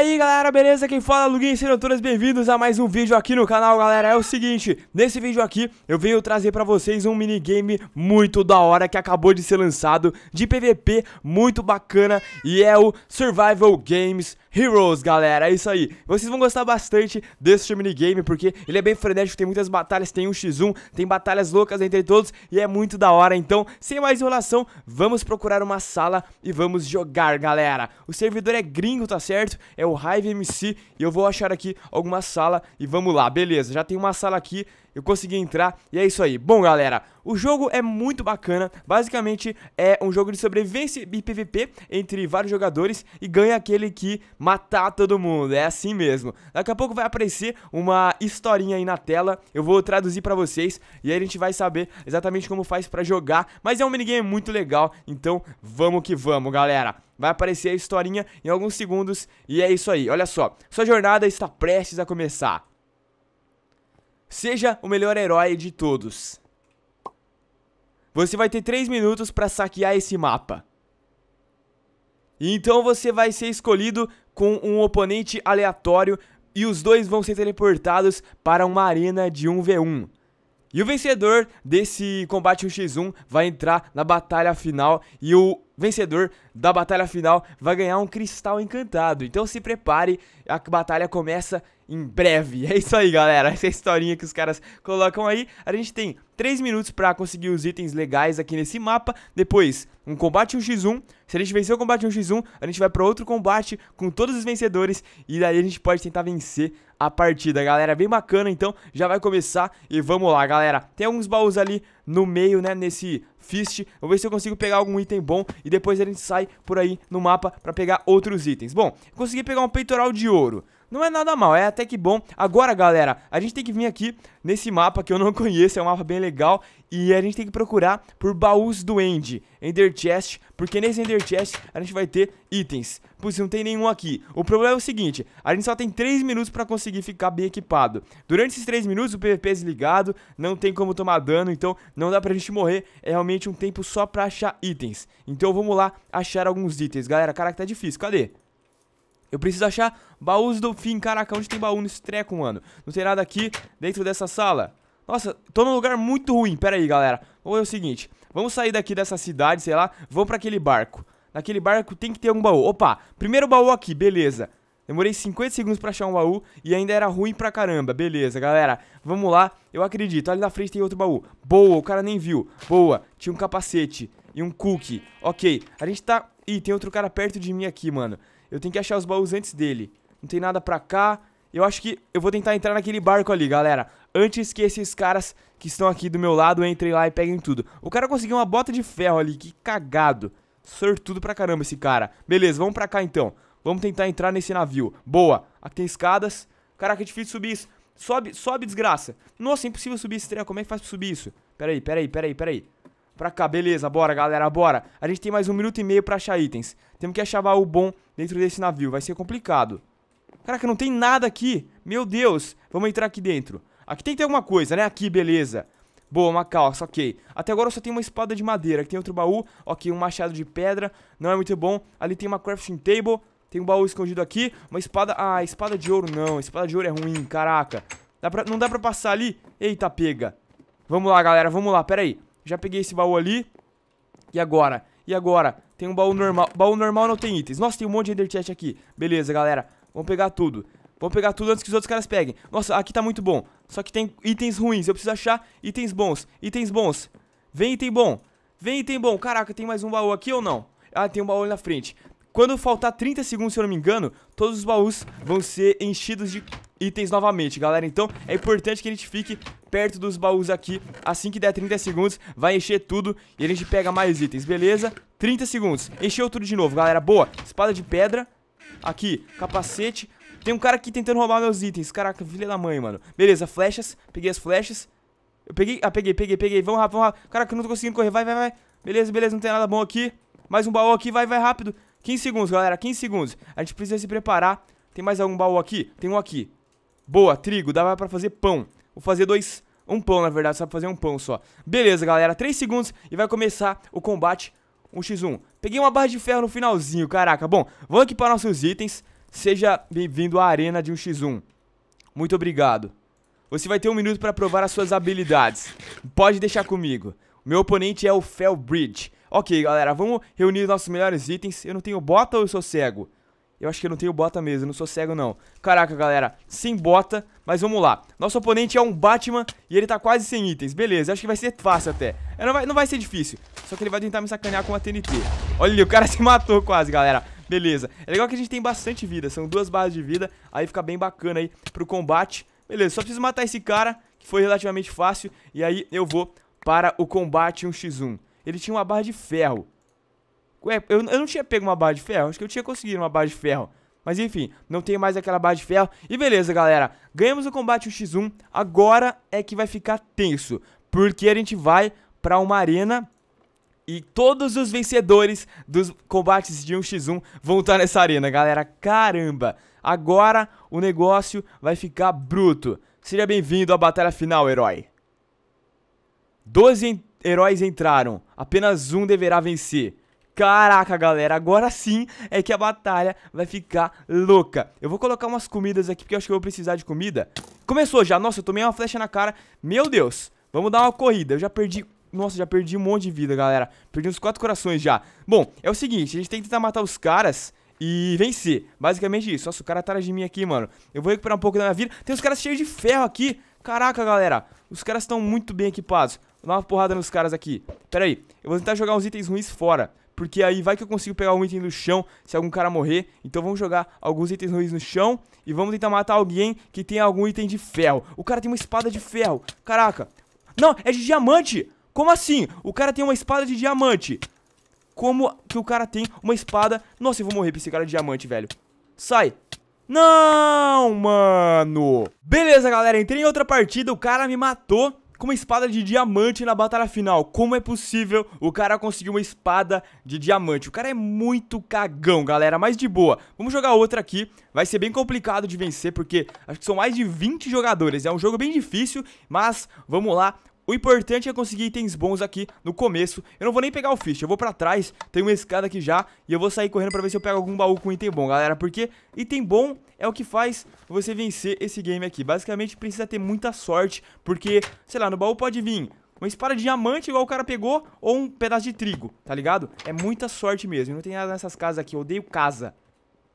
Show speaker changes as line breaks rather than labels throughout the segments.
aí galera, beleza? Quem fala é Luguinho, sejam todos bem-vindos a mais um vídeo aqui no canal, galera. É o seguinte, nesse vídeo aqui eu venho trazer pra vocês um minigame muito da hora que acabou de ser lançado, de PVP, muito bacana, e é o Survival Games Heroes, galera, é isso aí. Vocês vão gostar bastante desse minigame, porque ele é bem frenético, tem muitas batalhas, tem um x 1 tem batalhas loucas entre todos, e é muito da hora. Então, sem mais enrolação, vamos procurar uma sala e vamos jogar, galera. O servidor é gringo, tá certo? É o Hive MC, e eu vou achar aqui alguma sala e vamos lá. Beleza, já tem uma sala aqui, eu consegui entrar, e é isso aí. Bom, galera... O jogo é muito bacana, basicamente é um jogo de sobrevivência e PVP entre vários jogadores e ganha aquele que matar todo mundo, é assim mesmo. Daqui a pouco vai aparecer uma historinha aí na tela, eu vou traduzir pra vocês e aí a gente vai saber exatamente como faz pra jogar, mas é um minigame muito legal, então vamos que vamos galera. Vai aparecer a historinha em alguns segundos e é isso aí, olha só, sua jornada está prestes a começar. Seja o melhor herói de todos. Você vai ter 3 minutos para saquear esse mapa. E então você vai ser escolhido com um oponente aleatório e os dois vão ser teleportados para uma arena de 1v1. E o vencedor desse combate 1x1 vai entrar na batalha final e o vencedor da batalha final vai ganhar um cristal encantado. Então se prepare, a batalha começa em breve. É isso aí, galera. Essa é a historinha que os caras colocam aí. A gente tem 3 minutos para conseguir os itens legais aqui nesse mapa. Depois, um combate 1x1. Se a gente vencer o combate 1x1, a gente vai para outro combate com todos os vencedores. E daí a gente pode tentar vencer a partida, galera. Bem bacana, então já vai começar. E vamos lá, galera. Tem alguns baús ali no meio, né, nesse fist. Eu vou ver se eu consigo pegar algum item bom e depois a gente sai por aí no mapa pra pegar outros itens. Bom, consegui pegar um peitoral de ouro não é nada mal, é até que bom. Agora, galera, a gente tem que vir aqui nesse mapa que eu não conheço, é um mapa bem legal. E a gente tem que procurar por baús do End, Ender Chest, porque nesse Ender Chest a gente vai ter itens. Putz, não tem nenhum aqui. O problema é o seguinte, a gente só tem 3 minutos pra conseguir ficar bem equipado. Durante esses 3 minutos o PVP é desligado, não tem como tomar dano, então não dá pra gente morrer. É realmente um tempo só pra achar itens. Então vamos lá achar alguns itens. Galera, caraca, tá difícil, cadê? Eu preciso achar baús do fim. Caraca, onde tem baú nesse treco, mano? Não tem nada aqui dentro dessa sala. Nossa, tô num lugar muito ruim. Pera aí, galera. Vamos ver o seguinte. Vamos sair daqui dessa cidade, sei lá. Vamos pra aquele barco. Naquele barco tem que ter algum baú. Opa, primeiro baú aqui, beleza. Demorei 50 segundos pra achar um baú e ainda era ruim pra caramba. Beleza, galera. Vamos lá. Eu acredito. Ali na frente tem outro baú. Boa, o cara nem viu. Boa. Tinha um capacete e um cookie. Ok. A gente tá... Ih, tem outro cara perto de mim aqui, mano. Eu tenho que achar os baús antes dele. Não tem nada pra cá. Eu acho que eu vou tentar entrar naquele barco ali, galera. Antes que esses caras que estão aqui do meu lado entrem lá e peguem tudo. O cara conseguiu uma bota de ferro ali, que cagado. Sortudo pra caramba esse cara. Beleza, vamos pra cá então. Vamos tentar entrar nesse navio. Boa. Aqui tem escadas. Caraca, é difícil subir isso. Sobe, sobe, desgraça. Nossa, é impossível subir esse trem. Como é que faz pra subir isso? Pera aí, pera aí, pera aí, pera aí pra cá. Beleza, bora, galera, bora. A gente tem mais um minuto e meio pra achar itens. Temos que achar o bom dentro desse navio. Vai ser complicado. Caraca, não tem nada aqui. Meu Deus. Vamos entrar aqui dentro. Aqui tem que ter alguma coisa, né? Aqui, beleza. Boa, uma calça, ok. Até agora eu só tenho uma espada de madeira. Aqui tem outro baú. Ok, um machado de pedra. Não é muito bom. Ali tem uma crafting table. Tem um baú escondido aqui. Uma espada... Ah, espada de ouro não. Espada de ouro é ruim, caraca. Dá pra... Não dá pra passar ali? Eita, pega. Vamos lá, galera. Vamos lá. Pera aí. Já peguei esse baú ali. E agora? E agora? Tem um baú normal. Baú normal não tem itens. Nossa, tem um monte de Ender Chest aqui. Beleza, galera. Vamos pegar tudo. Vamos pegar tudo antes que os outros caras peguem. Nossa, aqui tá muito bom. Só que tem itens ruins. Eu preciso achar itens bons. Itens bons. Vem item bom. Vem item bom. Caraca, tem mais um baú aqui ou não? Ah, tem um baú ali na frente. Quando faltar 30 segundos, se eu não me engano, todos os baús vão ser enchidos de itens novamente, galera. Então, é importante que a gente fique perto dos baús aqui. Assim que der 30 segundos, vai encher tudo e a gente pega mais itens, beleza? 30 segundos. Encheu tudo de novo, galera. Boa. Espada de pedra. Aqui, capacete. Tem um cara aqui tentando roubar meus itens. Caraca, filha da mãe, mano. Beleza, flechas. Peguei as flechas. Eu peguei, ah, peguei, peguei, peguei. Vamos rápido, vamos rápido. Caraca, eu não tô conseguindo correr. Vai, vai, vai. Beleza, beleza, não tem nada bom aqui. Mais um baú aqui, vai, vai rápido. 15 segundos, galera, 15 segundos. A gente precisa se preparar. Tem mais algum baú aqui? Tem um aqui. Boa, trigo, dá pra fazer pão. Vou fazer dois... Um pão, na verdade, pra fazer um pão só. Beleza, galera, 3 segundos e vai começar o combate 1x1. Peguei uma barra de ferro no finalzinho, caraca. Bom, vamos equipar nossos itens. Seja bem-vindo à arena de 1x1. Muito obrigado. Você vai ter um minuto para provar as suas habilidades. Pode deixar comigo. Meu oponente é o Felbridge. Ok, galera, vamos reunir nossos melhores itens. Eu não tenho bota ou eu sou cego? Eu acho que eu não tenho bota mesmo, eu não sou cego não. Caraca, galera, sem bota, mas vamos lá. Nosso oponente é um Batman e ele tá quase sem itens. Beleza, acho que vai ser fácil até. É, não vai, não vai ser difícil, só que ele vai tentar me sacanear com a TNT. Olha, o cara se matou quase, galera. Beleza, é legal que a gente tem bastante vida, são duas barras de vida, aí fica bem bacana aí pro combate. Beleza, só preciso matar esse cara, que foi relativamente fácil, e aí eu vou para o combate 1x1. Ele tinha uma barra de ferro, é, eu, eu não tinha pego uma barra de ferro, acho que eu tinha conseguido uma barra de ferro. Mas enfim, não tem mais aquela barra de ferro. E beleza, galera. Ganhamos o combate 1x1. Agora é que vai ficar tenso. Porque a gente vai pra uma arena e todos os vencedores dos combates de 1x1 vão estar nessa arena, galera. Caramba! Agora o negócio vai ficar bruto. Seja bem-vindo à batalha final, herói. Doze heróis entraram. Apenas um deverá vencer. Caraca, galera, agora sim é que a batalha vai ficar louca. Eu vou colocar umas comidas aqui, porque eu acho que eu vou precisar de comida. Começou já. Nossa, eu tomei uma flecha na cara. Meu Deus. Vamos dar uma corrida. Eu já perdi nossa, já perdi um monte de vida, galera. Perdi uns quatro corações já. Bom, é o seguinte, a gente tem que tentar matar os caras e vencer. Basicamente isso. Nossa, o cara tá atrás de mim aqui, mano. Eu vou recuperar um pouco da minha vida. Tem uns caras cheios de ferro aqui. Caraca, galera. Os caras estão muito bem equipados. Vou dar uma porrada nos caras aqui. Pera aí. Eu vou tentar jogar uns itens ruins fora porque aí vai que eu consigo pegar um item do chão se algum cara morrer. Então vamos jogar alguns itens ruins no chão e vamos tentar matar alguém que tem algum item de ferro. O cara tem uma espada de ferro. Caraca. Não, é de diamante. Como assim? O cara tem uma espada de diamante. Como que o cara tem uma espada... Nossa, eu vou morrer pra esse cara de diamante, velho. Sai. Não, mano. Beleza, galera. Entrei em outra partida. O cara me matou com uma espada de diamante na batalha final. Como é possível o cara conseguir uma espada de diamante? O cara é muito cagão, galera, mas de boa. Vamos jogar outra aqui. Vai ser bem complicado de vencer, porque acho que são mais de 20 jogadores. É um jogo bem difícil, mas vamos lá. O importante é conseguir itens bons aqui no começo. Eu não vou nem pegar o fish, eu vou pra trás, tem uma escada aqui já, e eu vou sair correndo pra ver se eu pego algum baú com item bom, galera. Porque item bom é o que faz você vencer esse game aqui. Basicamente precisa ter muita sorte, porque, sei lá, no baú pode vir uma espada de diamante igual o cara pegou, ou um pedaço de trigo, tá ligado? É muita sorte mesmo, não tem nada nessas casas aqui, eu odeio casa.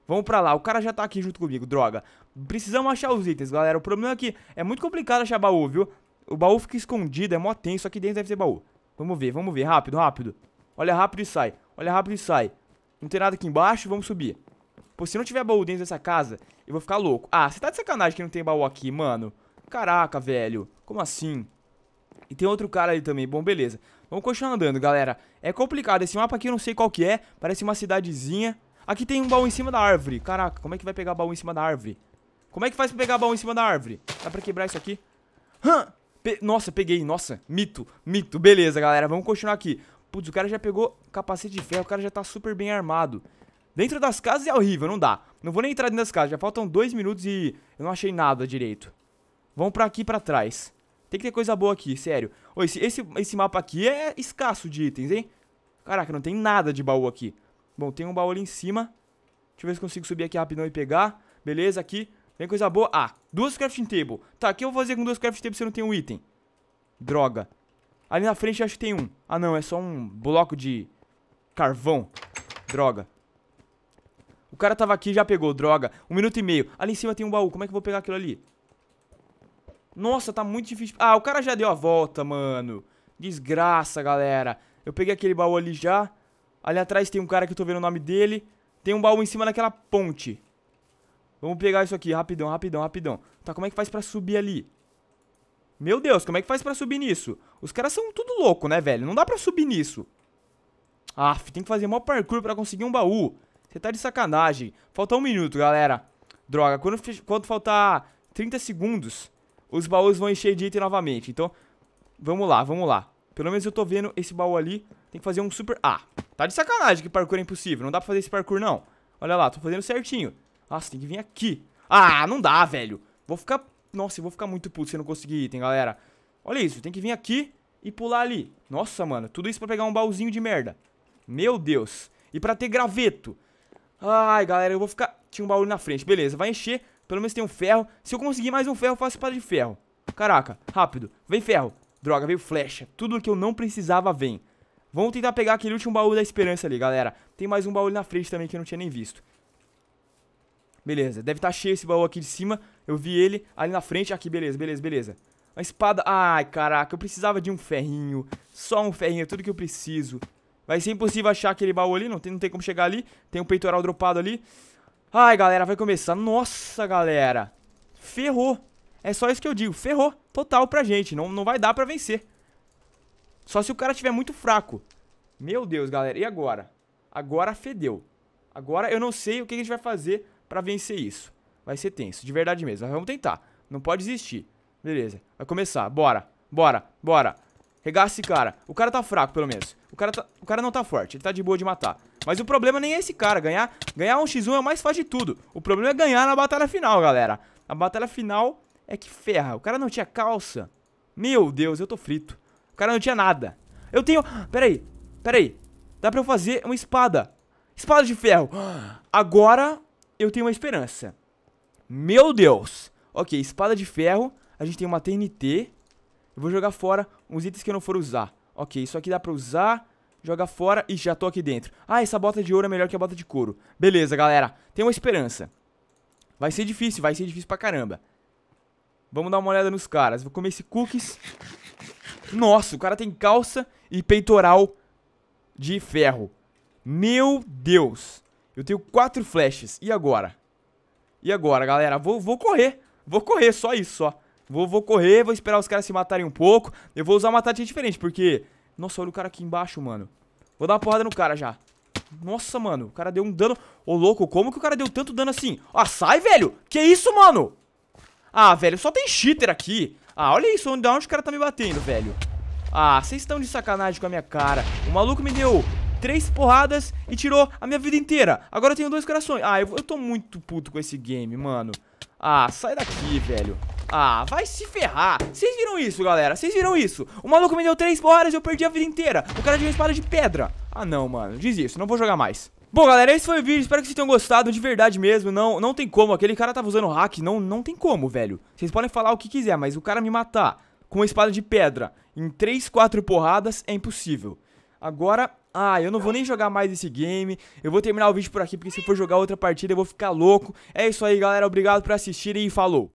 Vamos pra lá, o cara já tá aqui junto comigo, droga. Precisamos achar os itens, galera. O problema é que é muito complicado achar baú, viu? O baú fica escondido, é mó tenso. Aqui dentro deve ter baú. Vamos ver, vamos ver. Rápido, rápido. Olha rápido e sai. Olha rápido e sai. Não tem nada aqui embaixo, vamos subir. Pô, se não tiver baú dentro dessa casa, eu vou ficar louco. Ah, você tá de sacanagem que não tem baú aqui, mano. Caraca, velho. Como assim? E tem outro cara ali também. Bom, beleza. Vamos continuar andando, galera. É complicado. Esse mapa aqui eu não sei qual que é. Parece uma cidadezinha. Aqui tem um baú em cima da árvore. Caraca, como é que vai pegar baú em cima da árvore? Como é que faz pra pegar baú em cima da árvore? Dá pra quebrar isso aqui? Hã? Pe nossa, peguei, nossa, mito, mito. Beleza, galera, vamos continuar aqui. Putz, o cara já pegou capacete de ferro, o cara já tá super bem armado. Dentro das casas é horrível, não dá. Não vou nem entrar dentro das casas, já faltam dois minutos e eu não achei nada direito. Vamos pra aqui pra trás. Tem que ter coisa boa aqui, sério. Ô, esse, esse, esse mapa aqui é escasso de itens, hein? Caraca, não tem nada de baú aqui. Bom, tem um baú ali em cima. Deixa eu ver se consigo subir aqui rapidão e pegar. Beleza, aqui. Tem coisa boa. Ah, duas crafting table. Tá, o que eu vou fazer com duas crafting table se eu não tenho um item? Droga. Ali na frente acho que tem um. Ah, não, é só um bloco de carvão. Droga. O cara tava aqui e já pegou, droga. Um minuto e meio. Ali em cima tem um baú. Como é que eu vou pegar aquilo ali? Nossa, tá muito difícil. Ah, o cara já deu a volta, mano. Desgraça, galera. Eu peguei aquele baú ali já. Ali atrás tem um cara que eu tô vendo o nome dele. Tem um baú em cima daquela ponte. Vamos pegar isso aqui, rapidão, rapidão, rapidão. Tá, como é que faz pra subir ali? Meu Deus, como é que faz pra subir nisso? Os caras são tudo louco, né, velho? Não dá pra subir nisso. Aff, tem que fazer maior parkour pra conseguir um baú. Você tá de sacanagem. Falta um minuto, galera. Droga, quando, quando faltar 30 segundos, os baús vão encher de item novamente. Então, vamos lá, vamos lá. Pelo menos eu tô vendo esse baú ali. Tem que fazer um super... Ah, tá de sacanagem que parkour é impossível. Não dá pra fazer esse parkour, não. Olha lá, tô fazendo certinho você tem que vir aqui. Ah, não dá, velho. Vou ficar... Nossa, eu vou ficar muito puto se eu não conseguir item, galera. Olha isso, tem que vir aqui e pular ali. Nossa, mano, tudo isso pra pegar um baúzinho de merda. Meu Deus. E pra ter graveto. Ai, galera, eu vou ficar... Tinha um baú na frente, beleza, vai encher. Pelo menos tem um ferro. Se eu conseguir mais um ferro, eu faço espada de ferro. Caraca, rápido. Vem ferro. Droga, veio flecha. Tudo que eu não precisava vem. Vamos tentar pegar aquele último baú da esperança ali, galera. Tem mais um baú na frente também que eu não tinha nem visto. Beleza, deve estar tá cheio esse baú aqui de cima. Eu vi ele ali na frente. Aqui, beleza, beleza, beleza. Uma espada. Ai, caraca, eu precisava de um ferrinho. Só um ferrinho, é tudo que eu preciso. Vai ser impossível achar aquele baú ali, não tem, não tem como chegar ali. Tem um peitoral dropado ali. Ai, galera, vai começar. Nossa, galera. Ferrou. É só isso que eu digo. Ferrou. Total pra gente. Não, não vai dar pra vencer. Só se o cara tiver muito fraco. Meu Deus, galera. E agora? Agora fedeu. Agora eu não sei o que a gente vai fazer para vencer isso. Vai ser tenso, de verdade mesmo. Mas vamos tentar. Não pode desistir. Beleza, vai começar. Bora, bora, bora. Regaça esse cara. O cara tá fraco, pelo menos. O cara, tá... o cara não tá forte, ele tá de boa de matar. Mas o problema nem é esse cara. Ganhar, ganhar um x 1 é o mais fácil de tudo. O problema é ganhar na batalha final, galera. A batalha final é que ferra. O cara não tinha calça. Meu Deus, eu tô frito. O cara não tinha nada. Eu tenho... peraí peraí Dá pra eu fazer uma espada. Espada de ferro. Agora eu tenho uma esperança. Meu Deus! Ok, espada de ferro. A gente tem uma TNT. Eu vou jogar fora uns itens que eu não for usar. Ok, isso aqui dá pra usar. Joga fora e já tô aqui dentro. Ah, essa bota de ouro é melhor que a bota de couro. Beleza, galera. Tem uma esperança. Vai ser difícil, vai ser difícil pra caramba. Vamos dar uma olhada nos caras. Vou comer esse cookies. Nossa, o cara tem calça e peitoral de ferro. Meu Deus. Eu tenho quatro flashes. E agora? E agora, galera? Vou, vou correr. Vou correr, só isso, só. Vou, vou correr, vou esperar os caras se matarem um pouco. Eu vou usar uma tática diferente, porque... Nossa, olha o cara aqui embaixo, mano. Vou dar uma porrada no cara já. Nossa, mano, o cara deu um dano... Ô, louco, como que o cara deu tanto dano assim? Ah, sai, velho! Que isso, mano? Ah, velho, só tem cheater aqui. Ah, olha isso, onde, onde o cara tá me batendo, velho. Ah, vocês estão de sacanagem com a minha cara. O maluco me deu três porradas e tirou a minha vida inteira. Agora eu tenho dois corações. Ah, eu, eu tô muito puto com esse game, mano. Ah, sai daqui, velho. Ah, vai se ferrar. Vocês viram isso, galera? Vocês viram isso? O maluco me deu três porradas e eu perdi a vida inteira. O cara tinha uma espada de pedra. Ah, não, mano. Diz isso. Não vou jogar mais. Bom, galera, esse foi o vídeo. Espero que vocês tenham gostado de verdade mesmo. Não, não tem como. Aquele cara tava usando hack. Não, não tem como, velho. Vocês podem falar o que quiser, mas o cara me matar com uma espada de pedra em três, quatro porradas é impossível. Agora ah, eu não vou nem jogar mais esse game, eu vou terminar o vídeo por aqui, porque se for jogar outra partida eu vou ficar louco. É isso aí, galera, obrigado por assistirem e falou!